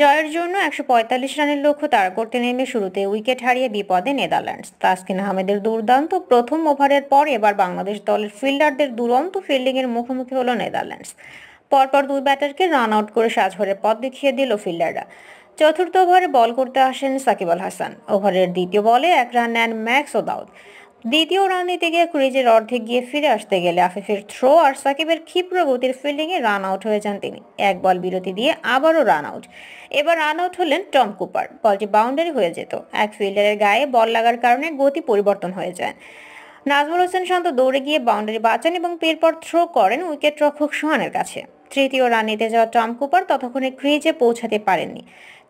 জয়ের জন্য একশো রানের লক্ষ্য তার করতে নেমে শুরুতে উইকেট হারিয়ে বিপদে নেদারল্যান্ডস তাসকিন আহমেদের দুর্দান্ত প্রথম ওভারের পর এবার বাংলাদেশ দলের ফিল্ডারদের দুরন্ত ফিল্ডিংয়ের মুখোমুখি হলো নেদারল্যান্ডস পরপর দুই ব্যাটারকে রান আউট করে সাজঘরে পথ দেখিয়ে দিল ফিল্ডাররা চতুর্থ ওভারে বল করতে আসেন সাকিব আল হাসান ওভারের দ্বিতীয় বলে এক রান নেন ম্যাক্স ও দাউদ দ্বিতীয় রান নিতে গিয়ে ক্রিজের অর্ধেক গিয়ে ফিরে আসতে গেলে আফিফের থ্রো আর সাকিবের ক্ষিপ্র গতির ফিল্ডিংয়ে রান আউট হয়ে যান তিনি এক বল বিরতি দিয়ে আবারও রান আউট এবার রান আউট হলেন টম কুপার বলটি বাউন্ডারি হয়ে যেত এক ফিল্ডারের গায়ে বল লাগার কারণে গতি পরিবর্তন হয়ে যায় নাজমুল হোসেন শান্ত দৌড়ে গিয়ে বাউন্ডারি বাঁচান এবং এরপর থ্রো করেন উইকেট রক্ষক সোহানের কাছে তৃতীয় রান নিতে যাওয়া টম কুপার ততক্ষণে ক্রিজে পৌঁছাতে পারেননি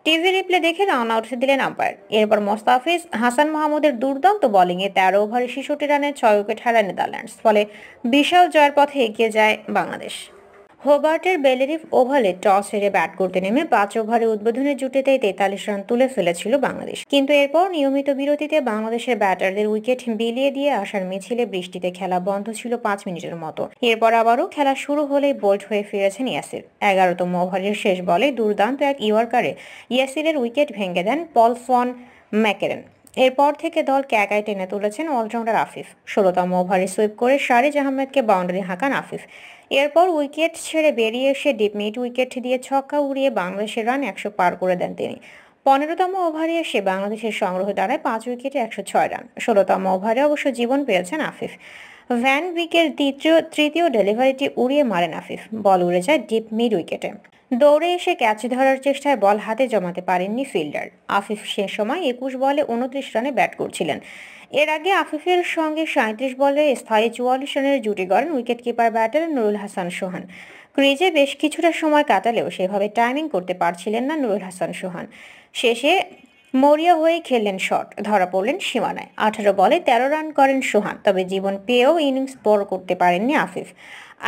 টিভি রিপ্লে দেখে রান আউট দিলেন আম্পায়ার এরপর মোস্তাফিজ হাসান মাহমুদের দুর্দান্ত বোলিংয়ে তেরো ওভারে শিশুটি রানে ছয় উইকেট হারায় নেদারল্যান্ডস ফলে বিশাল জয়ের পথে এগিয়ে যায় বাংলাদেশ হোবার্টের বেলেরিফ ওভালে টস হেরে ব্যাট করতে নেমে পাঁচ ওভারে উদ্বোধনের জুটিতেই তেতাল্লিশ রান তুলে ফেলেছিল বাংলাদেশ কিন্তু এরপর নিয়মিত বিরতিতে বাংলাদেশের ব্যাটারদের উইকেট বিলিয়ে দিয়ে আসার মিছিলে বৃষ্টিতে খেলা বন্ধ ছিল পাঁচ মিনিটের মতো এরপর আবারও খেলা শুরু হলেই বোল্ড হয়ে ফিরেছেন ইয়াসির এগারোতম ওভারের শেষ বলে দুর্দান্ত এক ইয়র্কারে ইয়াসিরের উইকেট ভেঙে দেন ফন ম্যাকেরেন এরপর থেকে দলকে একাই টেনে তুলেছেন অলরাউন্ডার আফিফ ষোলোতম ওভারে সুইপ করে শারিজ আহমেদকে বাউন্ডারি হাঁকান আফিফ এরপর উইকেট ছেড়ে বেরিয়ে এসে ডিপ মিড উইকেট দিয়ে ছক্কা উড়িয়ে বাংলাদেশের রান একশো পার করে দেন তিনি পনেরোতম ওভারে এসে বাংলাদেশের সংগ্রহ দাঁড়ায় পাঁচ উইকেটে একশো ছয় রান ষোলোতম ওভারে অবশ্য জীবন পেয়েছেন আফিফ ভ্যান উইকের দ্বিতীয় তৃতীয় ডেলিভারিটি উড়িয়ে মারেন আফিফ বল উড়ে যায় ডিপ মিড উইকেটে দৌড়ে এসে ক্যাচ ধরার চেষ্টায় বল হাতে জমাতে পারেননি ফিল্ডার আফিফ সে সময় একুশ বলে উনত্রিশ রানে ব্যাট করছিলেন এর আগে আফিফের সঙ্গে সাঁত্রিশ বলে স্থায়ী চুয়াল্লিশ রানের জুটি গড়েন উইকেটকিপার ব্যাটার নুরুল হাসান সোহান ক্রিজে বেশ কিছুটা সময় কাটালেও সেভাবে টাইমিং করতে পারছিলেন না নুরুল হাসান সোহান শেষে মরিয়া হয়ে খেললেন শট ধরা পড়লেন সীমানায় আঠারো বলে ১৩ রান করেন সোহান তবে জীবন পেয়েও ইনিংস বড় করতে পারেননি আফিফ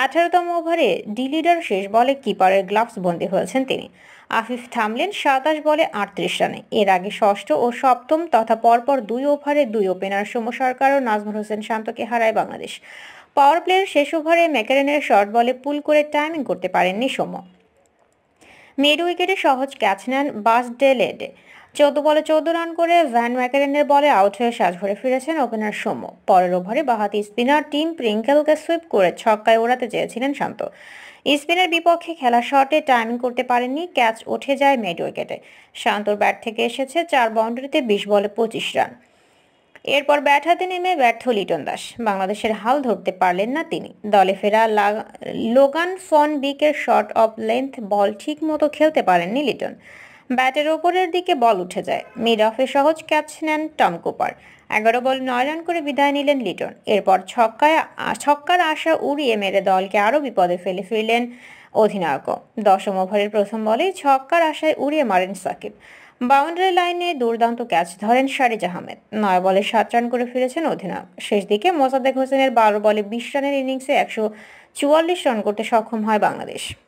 আঠারোতম ওভারে ডিলিডার শেষ বলে কিপারের গ্লাভস বন্দী হয়েছেন তিনি আফিফ থামলেন সাতাশ বলে আটত্রিশ রানে এর আগে ষষ্ঠ ও সপ্তম তথা পরপর দুই ওভারে দুই ওপেনার সোম সরকার ও নাজমুল হোসেন শান্তকে হারায় বাংলাদেশ পাওয়ার প্লেয়ের শেষ ওভারে ম্যাকারেনের শর্ট বলে পুল করে টাইমিং করতে পারেননি সোম মিড উইকেটে সহজ ক্যাচ নেন বাস বাসডেলেডে চৌদ্দ বলে চৌদ্দ রান করে ভ্যান ম্যাকারেনের বলে আউট হয়ে সাজঘরে ফিরেছেন ওপেনার সৌম পরের ওভারে বাহাতি স্পিনার টিম প্রিঙ্কেলকে সুইপ করে ছক্কায় ওড়াতে চেয়েছিলেন শান্ত স্পিনের বিপক্ষে খেলা শটে টাইমিং করতে পারেননি ক্যাচ উঠে যায় মেড উইকেটে শান্তর ব্যাট থেকে এসেছে চার বাউন্ডারিতে বিশ বলে পঁচিশ রান এরপর ব্যাট হাতে নেমে ব্যর্থ লিটন দাস বাংলাদেশের হাল ধরতে পারলেন না তিনি দলে ফেরা লোগান ফন বিকের শর্ট অফ লেন্থ বল ঠিক মতো খেলতে পারেননি লিটন ব্যাটের ওপরের দিকে বল উঠে যায় মিড অফে সহজ ক্যাচ নেন টম কুপার এগারো বল নয় রান করে বিদায় নিলেন লিটন এরপর ছক্কায় ছক্কার আশা উড়িয়ে মেরে দলকে আরও বিপদে ফেলে ফিরলেন অধিনায়কও দশম ওভারের প্রথম বলেই ছক্কার আশায় উড়িয়ে মারেন সাকিব বাউন্ডারি লাইনে দুর্দান্ত ক্যাচ ধরেন শারিজ আহমেদ নয় বলে সাত রান করে ফিরেছেন অধিনায়ক শেষ দিকে মোসাদেক হোসেনের বারো বলে বিশ রানের ইনিংসে একশো চুয়াল্লিশ রান করতে সক্ষম হয় বাংলাদেশ